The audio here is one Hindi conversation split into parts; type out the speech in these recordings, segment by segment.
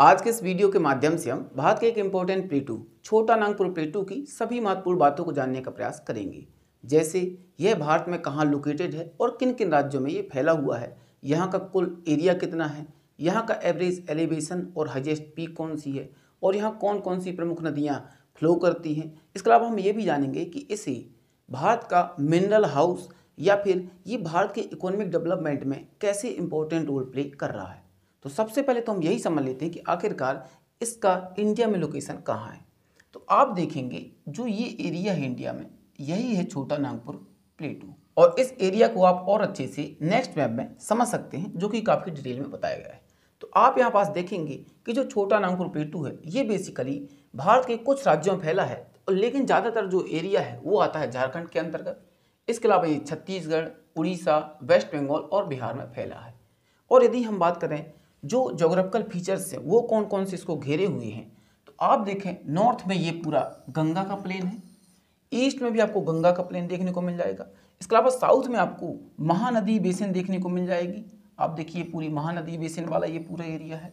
आज के इस वीडियो के माध्यम से हम भारत के एक इम्पोर्टेंट प्लेटू छोटा नागपुर प्लेटू की सभी महत्वपूर्ण बातों को जानने का प्रयास करेंगे जैसे यह भारत में कहाँ लोकेटेड है और किन किन राज्यों में ये फैला हुआ है यहाँ का कुल एरिया कितना है यहाँ का एवरेज एलिवेशन और हाइजेस्ट पीक कौन सी है और यहाँ कौन कौन सी प्रमुख नदियाँ फ्लो करती हैं इसके अलावा हम ये भी जानेंगे कि इसे भारत का मिनरल हाउस या फिर ये भारत के इकोनॉमिक डेवलपमेंट में कैसे इम्पोर्टेंट रोल प्ले कर रहा है तो सबसे पहले तो हम यही समझ लेते हैं कि आखिरकार इसका इंडिया में लोकेशन कहाँ है तो आप देखेंगे जो ये एरिया है इंडिया में यही है छोटा नागपुर प्लेटू और इस एरिया को आप और अच्छे से नेक्स्ट मैप में समझ सकते हैं जो कि काफ़ी डिटेल में बताया गया है तो आप यहाँ पास देखेंगे कि जो छोटा नागपुर प्लेटू है ये बेसिकली भारत के कुछ राज्यों में फैला है लेकिन ज़्यादातर जो एरिया है वो आता है झारखंड के अंतर्गत इसके अलावा ये छत्तीसगढ़ उड़ीसा वेस्ट बंगाल और बिहार में फैला है और यदि हम बात करें जो जोग्राफिकल फीचर्स हैं वो कौन कौन से इसको घेरे हुए हैं तो आप देखें नॉर्थ में ये पूरा गंगा का प्लेन है ईस्ट में भी आपको गंगा का प्लेन देखने को मिल जाएगा इसके अलावा साउथ में आपको महानदी बेसिन देखने को मिल जाएगी आप देखिए पूरी महानदी बेसिन वाला ये पूरा एरिया है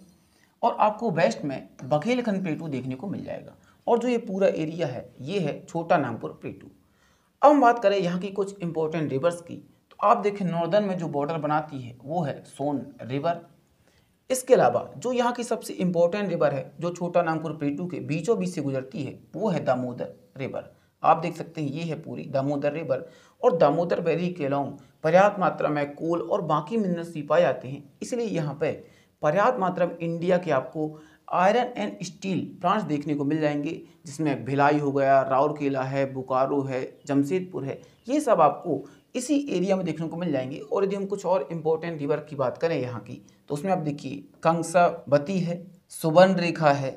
और आपको वेस्ट में बघेलखंड प्लेटू देखने को मिल जाएगा और जो ये पूरा एरिया है ये है छोटा नागपुर प्लेटू अब हम बात करें यहाँ की कुछ इंपॉर्टेंट रिवर्स की तो आप देखें नॉर्दर्न में जो बॉर्डर बनाती है वो है सोन रिवर इसके अलावा जो यहाँ की सबसे इंपॉर्टेंट रिवर है जो छोटा नागपुर पेटू के बीचों बीच से गुजरती है वो है दामोदर रिवर आप देख सकते हैं ये है पूरी दामोदर रिवर और दामोदर वैली के लॉन्ग पर्याप्त मात्रा में कोल और बाकी मिनरल्स भी पाए जाते हैं इसलिए यहाँ पर पर्याप्त मात्रा में इंडिया के आपको आयरन एंड स्टील प्लांट्स देखने को मिल जाएंगे जिसमें भिलाई हो गया राउरकेला है बोकारो है जमशेदपुर है ये सब आपको इसी एरिया में देखने को मिल जाएंगे और यदि हम कुछ और इम्पोर्टेंट रिवर की बात करें यहाँ की तो उसमें आप देखिए कंसावती है सुबर्ण रेखा है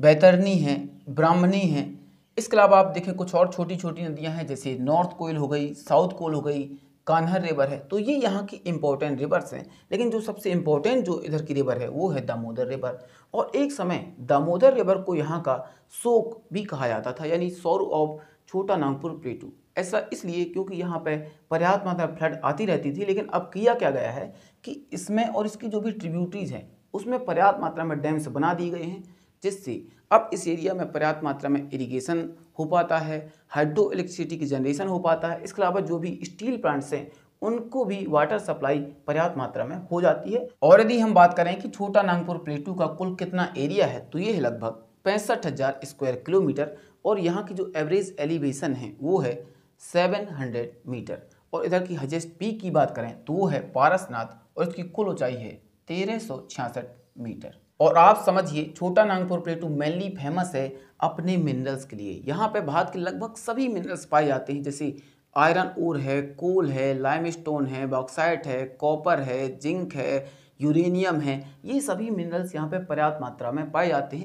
बैतरनी है ब्राह्मणी है इसके अलावा आप देखें कुछ और छोटी छोटी नदियाँ हैं जैसे नॉर्थ कोयल हो गई साउथ कोयल हो गई कान्हर रिवर है तो ये यहाँ की इम्पोर्टेंट रिवर्स हैं लेकिन जो सबसे इम्पोर्टेंट जो इधर की रिवर है वो है दामोदर रिवर और एक समय दामोदर रिवर को यहाँ का सोक भी कहा जाता था यानी सौर ऑफ छोटा नागपुर प्लेटू ऐसा इसलिए क्योंकि यहाँ पर पर्याप्त मात्रा फ्लड आती रहती थी लेकिन अब किया क्या गया है कि इसमें और इसकी जो भी ट्रिब्यूटरीज हैं उसमें पर्याप्त मात्रा में डैम्स बना दिए गए हैं जिससे अब इस एरिया में पर्याप्त मात्रा में इरिगेशन हो पाता है हाइड्रो इलेक्ट्रिसिटी की जनरेशन हो पाता है इसके अलावा जो भी स्टील प्लांट्स हैं उनको भी वाटर सप्लाई पर्याप्त मात्रा में हो जाती है और यदि हम बात करें कि छोटा नागपुर प्लेटू का कुल कितना एरिया है तो ये है लगभग पैंसठ हज़ार स्क्वायर किलोमीटर और यहाँ की जो एवरेज एलिवेशन है वो है 700 मीटर और इधर की हजेस्ट पीक की बात करें तो वो है पारसनाथ और इसकी कुल ऊंचाई है तेरह मीटर और आप समझिए छोटा नागपुर प्लेटू मेनली फेमस है अपने मिनरल्स के लिए यहाँ पे भारत के लगभग सभी मिनरल्स पाए जाते हैं जैसे आयरन ओर है कोल है लाइमस्टोन है बॉक्साइट है कॉपर है जिंक है यूरेनियम है ये सभी मिनरल्स यहाँ पे पर्याप्त मात्रा में पाए जाते हैं